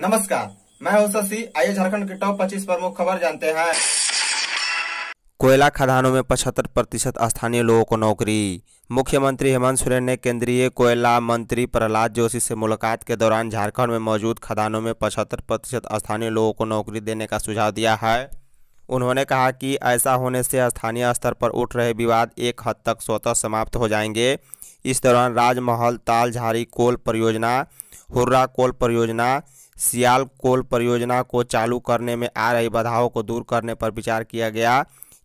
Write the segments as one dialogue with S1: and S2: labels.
S1: नमस्कार मैं हूं शशि आइए झारखंड के टॉप 25 प्रमुख खबर जानते हैं कोयला खदानों में पचहत्तर प्रतिशत स्थानीय लोगों को नौकरी मुख्यमंत्री हेमंत सोरेन ने केंद्रीय कोयला मंत्री प्रहलाद जोशी से मुलाकात के दौरान झारखंड में मौजूद खदानों में पचहत्तर प्रतिशत स्थानीय लोगों को नौकरी देने का सुझाव दिया है उन्होंने कहा कि ऐसा होने से स्थानीय स्तर पर उठ रहे विवाद एक हद तक स्वतः समाप्त हो जाएंगे इस दौरान राजमहल तालझारी कोल परियोजना हुर्रा कोल परियोजना सियाल कोल परियोजना को चालू करने में आ रही बाधाओं को दूर करने पर विचार किया गया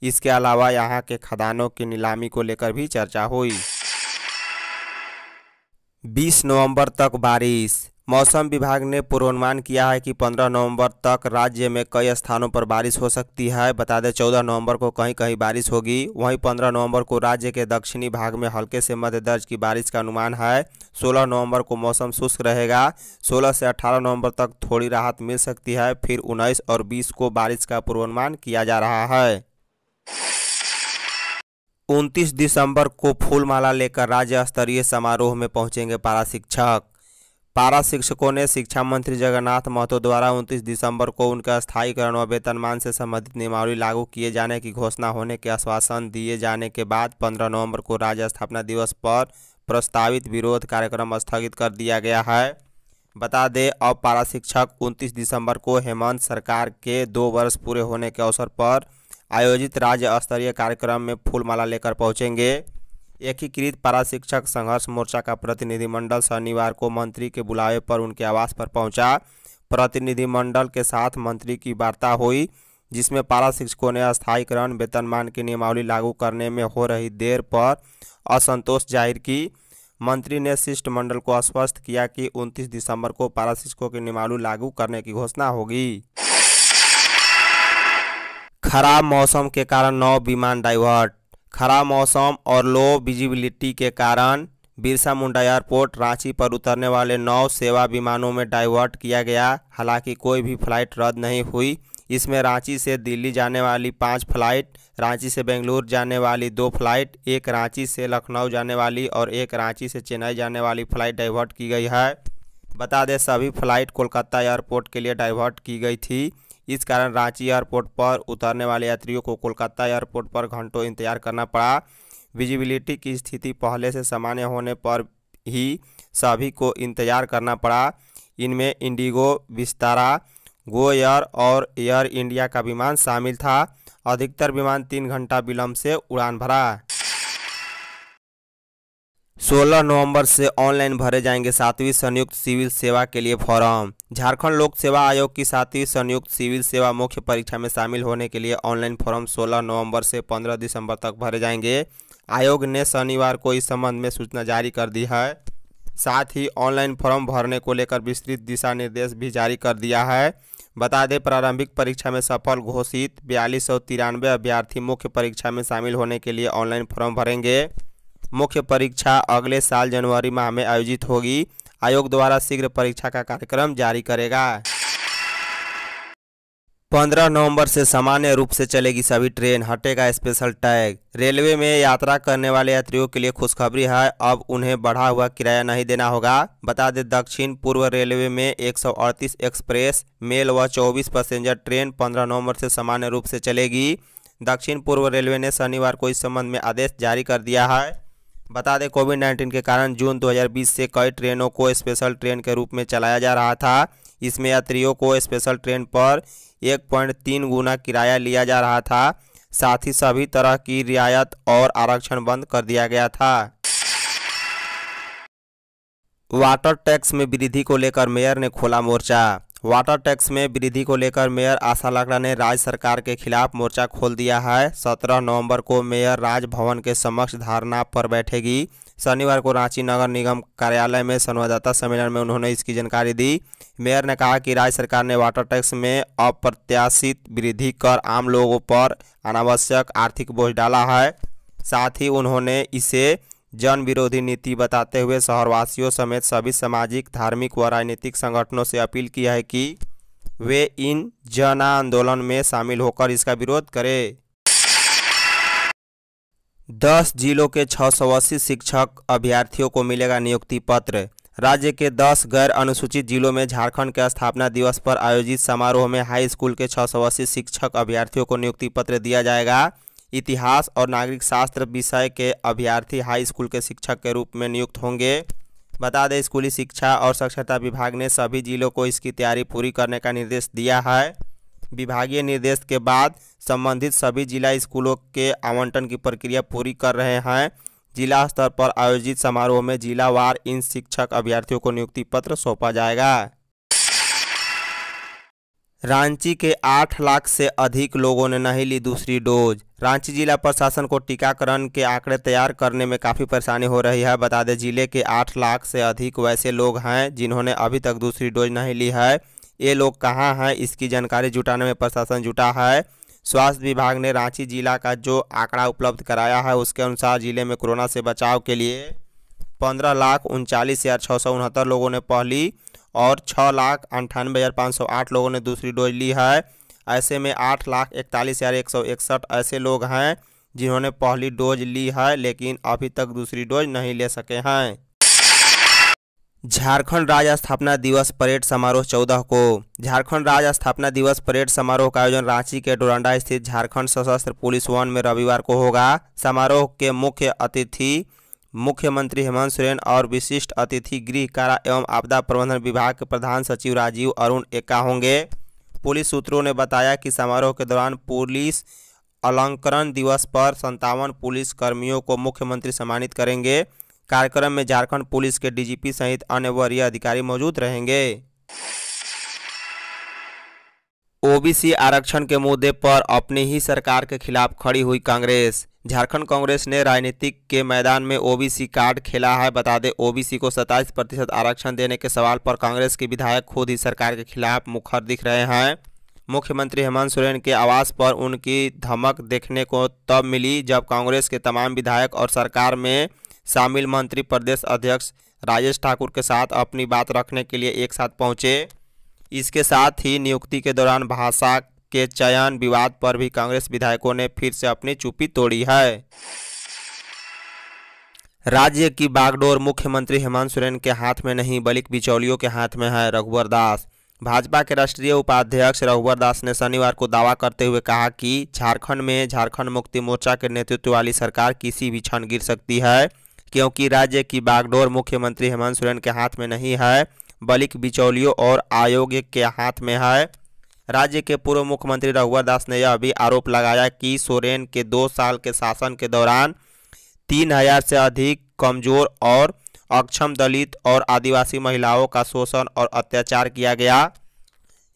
S1: इसके अलावा यहाँ के खदानों की नीलामी को लेकर भी चर्चा हुई 20 नवंबर तक बारिश मौसम विभाग ने पूर्वानुमान किया है कि 15 नवंबर तक राज्य में कई स्थानों पर बारिश हो सकती है बता दें 14 नवंबर को कहीं कहीं बारिश होगी वहीं 15 नवंबर को राज्य के दक्षिणी भाग में हल्के से मध्य दर्ज की बारिश का अनुमान है 16 नवंबर को मौसम शुष्क रहेगा 16 से 18 नवंबर तक थोड़ी राहत मिल सकती है फिर उन्नीस और बीस को बारिश का पूर्वानुमान किया जा रहा है उनतीस दिसंबर को फूलमाला लेकर राज्य स्तरीय समारोह में पहुंचेंगे पारा शिक्षक पारा शिक्षकों ने शिक्षा मंत्री जगन्नाथ महतो द्वारा 29 दिसंबर को उनका स्थायीकरण व वेतनमान से संबंधित नियमावली लागू किए जाने की घोषणा होने के आश्वासन दिए जाने के बाद 15 नवंबर को राज्य स्थापना दिवस पर प्रस्तावित विरोध कार्यक्रम स्थगित कर दिया गया है बता दें अब पारा शिक्षक उनतीस दिसंबर को हेमंत सरकार के दो वर्ष पूरे होने के अवसर पर आयोजित राज्य स्तरीय कार्यक्रम में फूलमाला लेकर पहुँचेंगे एकीकृत पारा शिक्षक संघर्ष मोर्चा का प्रतिनिधिमंडल शनिवार को मंत्री के बुलावे पर उनके आवास पर पहुंचा प्रतिनिधिमंडल के साथ मंत्री की वार्ता हुई जिसमें पारा शिक्षकों ने अस्थायीकरण वेतनमान की नियमावली लागू करने में हो रही देर पर असंतोष जाहिर की मंत्री ने शिष्टमंडल को आश्वस्त किया कि 29 दिसंबर को पारा शिक्षकों की नियमावली लागू करने की घोषणा होगी खराब मौसम के कारण नौ विमान डाइवर्ट खराब मौसम और लो विजिबिलिटी के कारण बिरसा मुंडा एयरपोर्ट रांची पर उतरने वाले नौ सेवा विमानों में डाइवर्ट किया गया हालांकि कोई भी फ्लाइट रद्द नहीं हुई इसमें रांची से दिल्ली जाने वाली पाँच फ्लाइट रांची से बेंगलुरु जाने वाली दो फ्लाइट एक रांची से लखनऊ जाने वाली और एक रांची से चेन्नई जाने वाली फ्लाइट डाइवर्ट की गई है बता दें सभी फ्लाइट कोलकाता एयरपोर्ट के लिए डाइवर्ट की गई थी इस कारण रांची एयरपोर्ट पर उतरने वाले यात्रियों को कोलकाता एयरपोर्ट पर घंटों इंतजार करना पड़ा विजिबिलिटी की स्थिति पहले से सामान्य होने पर ही सभी को इंतजार करना पड़ा इनमें इंडिगो विस्तारा गो एयर और एयर इंडिया का विमान शामिल था अधिकतर विमान तीन घंटा विलम्ब से उड़ान भरा 16 नवंबर से ऑनलाइन भरे जाएंगे सातवीं संयुक्त सिविल सेवा के लिए फॉर्म झारखंड लोक सेवा आयोग की सातवीं संयुक्त सिविल सेवा मुख्य परीक्षा में शामिल होने के लिए ऑनलाइन फॉर्म 16 नवंबर से 15 दिसंबर तक भरे जाएंगे आयोग ने शनिवार को इस संबंध में सूचना जारी कर दी है साथ ही ऑनलाइन फॉर्म भरने को लेकर विस्तृत दिशा निर्देश भी जारी कर दिया है बता दें प्रारंभिक परीक्षा में सफल घोषित बयालीस अभ्यर्थी मुख्य परीक्षा में शामिल होने के लिए ऑनलाइन फॉर्म भरेंगे मुख्य परीक्षा अगले साल जनवरी माह में आयोजित होगी आयोग द्वारा शीघ्र परीक्षा का कार्यक्रम जारी करेगा पंद्रह नवंबर से सामान्य रूप से चलेगी सभी ट्रेन हटेगा स्पेशल टैग रेलवे में यात्रा करने वाले यात्रियों के लिए खुशखबरी है अब उन्हें बढ़ा हुआ किराया नहीं देना होगा बता दें दक्षिण पूर्व रेलवे में 138 एक्सप्रेस मेल व 24 पैसेंजर ट्रेन 15 नवंबर से सामान्य रूप से चलेगी दक्षिण पूर्व रेलवे ने शनिवार को इस संबंध में आदेश जारी कर दिया है बता दें कोविड नाइन्टीन के कारण जून 2020 से कई ट्रेनों को स्पेशल ट्रेन के रूप में चलाया जा रहा था इसमें यात्रियों को स्पेशल ट्रेन पर 1.3 गुना किराया लिया जा रहा था साथ ही सभी तरह की रियायत और आरक्षण बंद कर दिया गया था वाटर टैक्स में वृद्धि को लेकर मेयर ने खोला मोर्चा वाटर टैक्स में वृद्धि को लेकर मेयर आशा लाकड़ा ने राज्य सरकार के खिलाफ मोर्चा खोल दिया है सत्रह नवंबर को मेयर राजभवन के समक्ष धारणा पर बैठेगी शनिवार को रांची नगर निगम कार्यालय में संवाददाता सम्मेलन में उन्होंने इसकी जानकारी दी मेयर ने कहा कि राज्य सरकार ने वाटर टैक्स में अप्रत्याशित वृद्धि कर आम लोगों पर अनावश्यक आर्थिक बोझ डाला है साथ ही उन्होंने इसे जन विरोधी नीति बताते हुए शहरवासियों समेत सभी सामाजिक धार्मिक व राजनीतिक संगठनों से अपील की है कि वे इन जन आंदोलन में शामिल होकर इसका विरोध करें दस जिलों के छः शिक्षक अभ्यर्थियों को मिलेगा नियुक्ति पत्र राज्य के दस गैर अनुसूचित जिलों में झारखंड के स्थापना दिवस पर आयोजित समारोह में हाई स्कूल के छः शिक्षक अभ्यर्थियों को नियुक्ति पत्र दिया जाएगा इतिहास और नागरिक शास्त्र विषय के अभ्यर्थी हाई स्कूल के शिक्षक के रूप में नियुक्त होंगे बता दें स्कूली शिक्षा और साक्षरता विभाग ने सभी जिलों को इसकी तैयारी पूरी करने का निर्देश दिया है विभागीय निर्देश के बाद संबंधित सभी जिला स्कूलों के आवंटन की प्रक्रिया पूरी कर रहे हैं जिला स्तर पर आयोजित समारोह में जिलावार इन शिक्षक अभ्यर्थियों को नियुक्ति पत्र सौंपा जाएगा रांची के आठ लाख से अधिक लोगों ने नहीं ली दूसरी डोज रांची जिला प्रशासन को टीकाकरण के आंकड़े तैयार करने में काफ़ी परेशानी हो रही है बता दें जिले के आठ लाख से अधिक वैसे लोग हैं जिन्होंने अभी तक दूसरी डोज नहीं ली है ये लोग कहाँ हैं इसकी जानकारी जुटाने में प्रशासन जुटा है स्वास्थ्य विभाग ने रांची जिला का जो आंकड़ा उपलब्ध कराया है उसके अनुसार जिले में कोरोना से बचाव के लिए पंद्रह लाख उनचालीस हज़ार छः सौ उनहत्तर लोगों ने पहली और छः लाख अंठानवे हज़ार पाँच सौ आठ लोगों ने दूसरी डोज ली है ऐसे में आठ लाख इकतालीस हज़ार एक सौ इकसठ ऐसे लोग हैं जिन्होंने पहली डोज ली है लेकिन अभी तक दूसरी डोज नहीं ले सके हैं झारखंड राज्य स्थापना दिवस परेड समारोह चौदह को झारखंड राज्य स्थापना दिवस परेड समारोह का आयोजन रांची के डोरंडा स्थित झारखंड सशस्त्र पुलिस वन में रविवार को होगा समारोह के मुख्य अतिथि मुख्यमंत्री हेमंत सोरेन और विशिष्ट अतिथि गृह कारा एवं आपदा प्रबंधन विभाग के प्रधान सचिव राजीव अरुण एक्का होंगे पुलिस सूत्रों ने बताया कि समारोह के दौरान पुलिस अलंकरण दिवस पर संतावन पुलिस कर्मियों को मुख्यमंत्री सम्मानित करेंगे कार्यक्रम में झारखंड पुलिस के डीजीपी सहित अन्य वरीय अधिकारी मौजूद रहेंगे ओबीसी आरक्षण के मुद्दे पर अपनी ही सरकार के खिलाफ खड़ी हुई कांग्रेस झारखंड कांग्रेस ने राजनीतिक के मैदान में ओबीसी कार्ड खेला है बता दें ओबीसी को 27 प्रतिशत आरक्षण देने के सवाल पर कांग्रेस के विधायक खुद ही सरकार के खिलाफ मुखर दिख रहे हैं मुख्यमंत्री हेमंत सोरेन के आवास पर उनकी धमक देखने को तब मिली जब कांग्रेस के तमाम विधायक और सरकार में शामिल मंत्री प्रदेश अध्यक्ष राजेश ठाकुर के साथ अपनी बात रखने के लिए एक साथ पहुँचे इसके साथ ही नियुक्ति के दौरान भाषा के चयन विवाद पर भी कांग्रेस विधायकों ने फिर से अपनी चुप्पी तोड़ी है राज्य की बागडोर मुख्यमंत्री हेमंत सोरेन के हाथ में नहीं बल्कि बिचौलियों के हाथ में है रघुवर दास भाजपा के राष्ट्रीय उपाध्यक्ष रघुवर दास ने शनिवार को दावा करते हुए कहा कि झारखंड में झारखंड मुक्ति मोर्चा के नेतृत्व वाली सरकार किसी भी क्षण गिर सकती है क्योंकि राज्य की बागडोर मुख्यमंत्री हेमंत सोरेन के हाथ में नहीं है बलिक बिचौलियों और आयोग के हाथ में है राज्य के पूर्व मुख्यमंत्री रघुवर दास ने यह भी आरोप लगाया कि सोरेन के दो साल के शासन के दौरान तीन हजार से अधिक कमजोर और अक्षम दलित और आदिवासी महिलाओं का शोषण और अत्याचार किया गया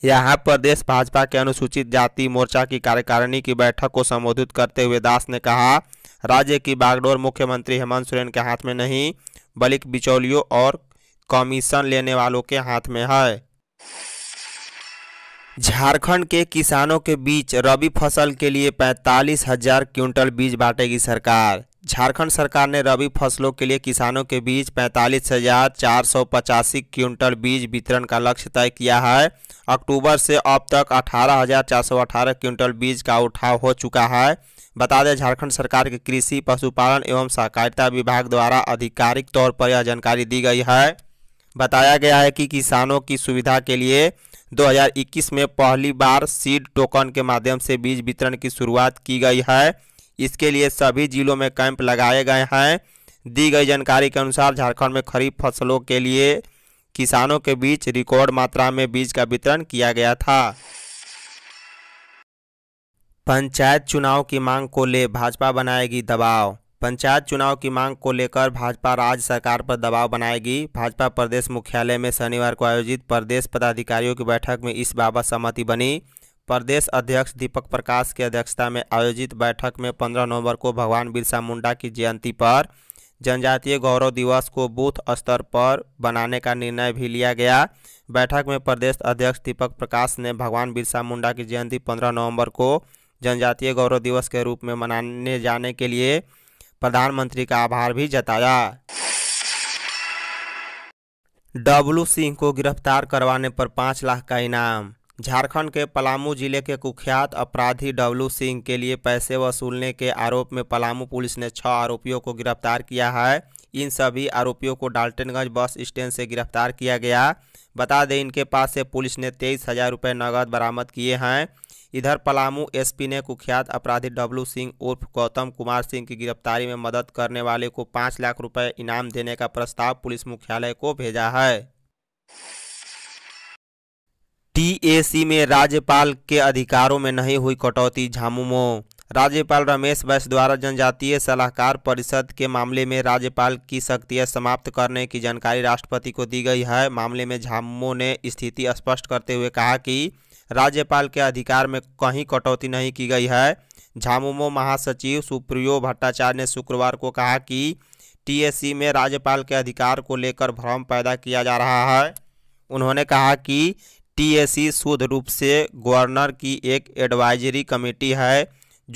S1: यहाँ प्रदेश भाजपा के अनुसूचित जाति मोर्चा की कार्यकारिणी की बैठक को संबोधित करते हुए दास ने कहा राज्य की बागडोर मुख्यमंत्री हेमंत सोरेन के हाथ में नहीं बल्कि बिचौलियों और कमीशन लेने वालों के हाथ में है झारखंड के किसानों के बीच रबी फसल के लिए पैंतालीस हजार क्विंटल बीज बांटेगी सरकार झारखंड सरकार ने रबी फसलों के लिए किसानों के बीच पैंतालीस हजार चार सौ पचासी क्विंटल बीज वितरण का लक्ष्य तय किया है अक्टूबर से अब तक अठारह हजार चार सौ अठारह क्विंटल बीज का उठाव हो चुका है बता दें झारखंड सरकार के कृषि पशुपालन एवं सहकारिता विभाग द्वारा आधिकारिक तौर पर यह जानकारी दी गई है बताया गया है कि किसानों की सुविधा के लिए 2021 में पहली बार सीड टोकन के माध्यम से बीज वितरण की शुरुआत की गई है इसके लिए सभी जिलों में कैंप लगाए गए हैं दी गई जानकारी के अनुसार झारखंड में खरीफ फसलों के लिए किसानों के बीच रिकॉर्ड मात्रा में बीज का वितरण किया गया था पंचायत चुनाव की मांग को ले भाजपा बनाएगी दबाव पंचायत चुनाव की मांग को लेकर भाजपा राज्य सरकार पर दबाव बनाएगी भाजपा प्रदेश मुख्यालय में शनिवार को आयोजित प्रदेश पदाधिकारियों की बैठक में इस बाबत सहमति बनी प्रदेश अध्यक्ष दीपक प्रकाश की अध्यक्षता में आयोजित बैठक में 15 नवंबर को भगवान बिरसा मुंडा की जयंती पर जनजातीय गौरव दिवस को बूथ स्तर पर बनाने का निर्णय भी लिया गया बैठक में प्रदेश अध्यक्ष दीपक प्रकाश ने भगवान बिरसा मुंडा की जयंती पंद्रह नवम्बर को जनजातीय गौरव दिवस के रूप में मनाने जाने के लिए प्रधानमंत्री का आभार भी जताया डब्लू सिंह को गिरफ्तार करवाने पर पाँच लाख का इनाम झारखंड के पलामू जिले के कुख्यात अपराधी डब्लू सिंह के लिए पैसे वसूलने के आरोप में पलामू पुलिस ने छह आरोपियों को गिरफ्तार किया है इन सभी आरोपियों को डाल्टनगंज बस स्टैंड से गिरफ्तार किया गया बता दें इनके पास से पुलिस ने तेईस हज़ार रुपये नकद बरामद किए हैं इधर पलामू एसपी ने कुख्यात अपराधी डब्लू सिंह उर्फ गौतम कुमार सिंह की गिरफ्तारी में मदद करने वाले को पाँच लाख रुपए इनाम देने का प्रस्ताव पुलिस मुख्यालय को भेजा है टीएसी में राज्यपाल के अधिकारों में नहीं हुई कटौती झामुमो राज्यपाल रमेश बैस द्वारा जनजातीय सलाहकार परिषद के मामले में राज्यपाल की शक्तियां समाप्त करने की जानकारी राष्ट्रपति को दी गई है मामले में झामुमो ने स्थिति स्पष्ट करते हुए कहा कि राज्यपाल के अधिकार में कहीं कटौती नहीं की गई है झामुमो महासचिव सुप्रियो भट्टाचार्य ने शुक्रवार को कहा कि टीएससी में राज्यपाल के अधिकार को लेकर भ्रम पैदा किया जा रहा है उन्होंने कहा कि टीएससी शुद्ध रूप से गवर्नर की एक एडवाइजरी कमेटी है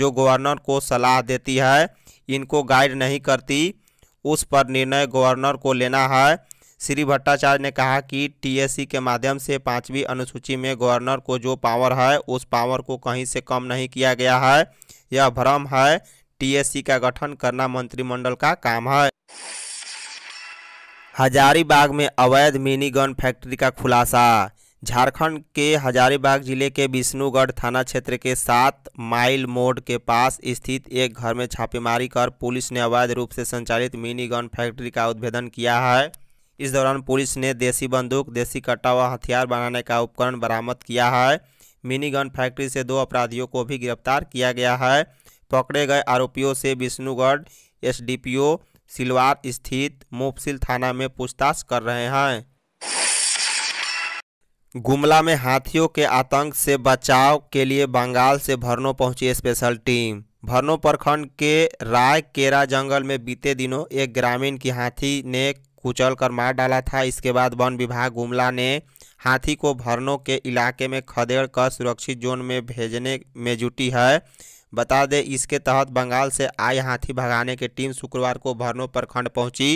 S1: जो गवर्नर को सलाह देती है इनको गाइड नहीं करती उस पर निर्णय गवर्नर को लेना है श्री भट्टाचार्य ने कहा कि टीएससी के माध्यम से पाँचवीं अनुसूची में गवर्नर को जो पावर है उस पावर को कहीं से कम नहीं किया गया है यह भ्रम है टीएससी का गठन करना मंत्रिमंडल का काम है हजारीबाग में अवैध मिनी गन फैक्ट्री का खुलासा झारखंड के हजारीबाग जिले के विष्णुगढ़ थाना क्षेत्र के सात माइल मोड़ के पास स्थित एक घर में छापेमारी कर पुलिस ने अवैध रूप से संचालित मिनी गन फैक्ट्री का उद्भेदन किया है इस दौरान पुलिस ने देसी बंदूक देसी कट्टा व हथियार बनाने का उपकरण बरामद किया है मिनीगन फैक्ट्री से दो अपराधियों को भी गिरफ्तार किया गया है पकड़े गए आरोपियों से विष्णुगढ़ एसडीपीओ सिलवार स्थित मुफसिल थाना में पूछताछ कर रहे हैं गुमला में हाथियों के आतंक से बचाव के लिए बंगाल से भरनो पहुंची स्पेशल टीम भरनो प्रखंड के राय केरा जंगल में बीते दिनों एक ग्रामीण की हाथी ने कुचल कर मार डाला था इसके बाद वन विभाग गुमला ने हाथी को भरनों के इलाके में खदेड़ कर सुरक्षित जोन में भेजने में जुटी है बता दें इसके तहत बंगाल से आए हाथी भगाने की टीम शुक्रवार को भरनों प्रखंड पहुंची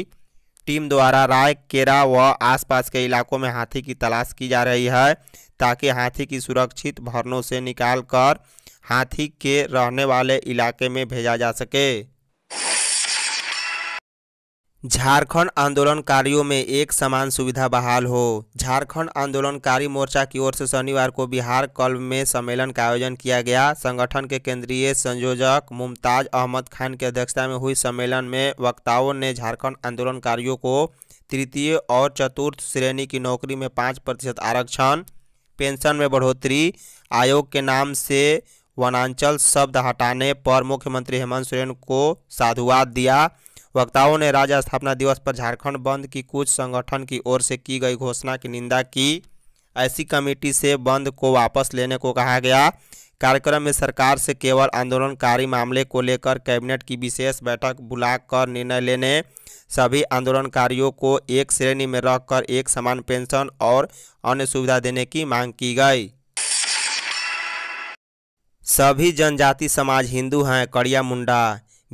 S1: टीम द्वारा राय केरा व आसपास के इलाकों में हाथी की तलाश की जा रही है ताकि हाथी की सुरक्षित भरनों से निकाल कर हाथी के रहने वाले इलाके में भेजा जा सके झारखंड आंदोलनकारियों में एक समान सुविधा बहाल हो झारखंड आंदोलनकारी मोर्चा की ओर से शनिवार को बिहार कल्ब में सम्मेलन का आयोजन किया गया संगठन के केंद्रीय संयोजक मुमताज अहमद खान की अध्यक्षता में हुई सम्मेलन में वक्ताओं ने झारखंड आंदोलनकारियों को तृतीय और चतुर्थ श्रेणी की नौकरी में पाँच प्रतिशत आरक्षण पेंशन में बढ़ोतरी आयोग के नाम से वनांचल शब्द हटाने पर मुख्यमंत्री हेमंत सोरेन को साधुवाद दिया वक्ताओं ने राज्य स्थापना दिवस पर झारखंड बंद की कुछ संगठन की ओर से की गई घोषणा की निंदा की ऐसी कमेटी से बंद को वापस लेने को कहा गया कार्यक्रम में सरकार से केवल आंदोलनकारी मामले को लेकर कैबिनेट की विशेष बैठक बुलाकर निर्णय लेने सभी आंदोलनकारियों को एक श्रेणी में रखकर एक समान पेंशन और अन्य सुविधा देने की मांग की गई सभी जनजाति समाज हिंदू हैं कड़िया मुंडा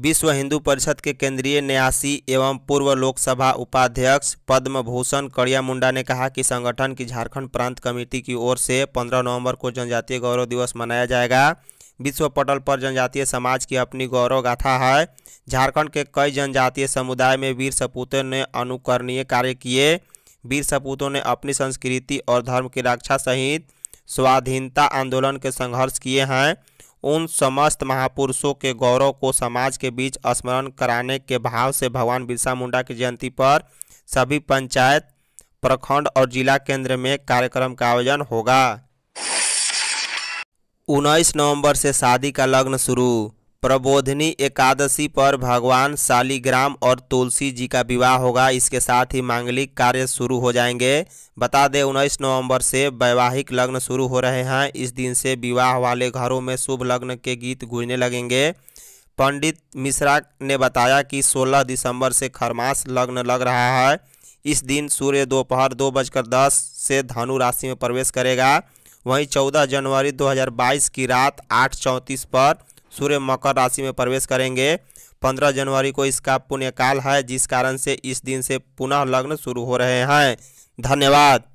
S1: विश्व हिंदू परिषद के केंद्रीय न्यासी एवं पूर्व लोकसभा उपाध्यक्ष पद्म भूषण कड़िया मुंडा ने कहा कि संगठन की झारखंड प्रांत कमेटी की ओर से 15 नवंबर को जनजातीय गौरव दिवस मनाया जाएगा विश्व पटल पर जनजातीय समाज की अपनी गौरव गाथा है झारखंड के कई जनजातीय समुदाय में वीर सपूतों ने अनुकरणीय कार्य किए वीर सपूतों ने अपनी संस्कृति और धर्म की रक्षा सहित स्वाधीनता आंदोलन के संघर्ष किए हैं उन समस्त महापुरुषों के गौरव को समाज के बीच स्मरण कराने के भाव से भगवान बिरसा मुंडा की जयंती पर सभी पंचायत प्रखंड और जिला केंद्र में कार्यक्रम का आयोजन होगा उन्नीस नवंबर से शादी का लग्न शुरू प्रबोधिनी एकादशी पर भगवान शालीग्राम और तुलसी जी का विवाह होगा इसके साथ ही मांगलिक कार्य शुरू हो जाएंगे बता दें उन्नीस नवंबर से वैवाहिक लग्न शुरू हो रहे हैं इस दिन से विवाह वाले घरों में शुभ लग्न के गीत गूंजने लगेंगे पंडित मिश्रा ने बताया कि 16 दिसंबर से खरमास लग्न लग रहा है इस दिन सूर्य दोपहर दो, दो बजकर दस से धनु राशि में प्रवेश करेगा वहीं 14 जनवरी 2022 की रात आठ चौंतीस पर सूर्य मकर राशि में प्रवेश करेंगे पंद्रह जनवरी को इसका पुण्यकाल है जिस कारण से इस दिन से पुनः लग्न शुरू हो रहे हैं धन्यवाद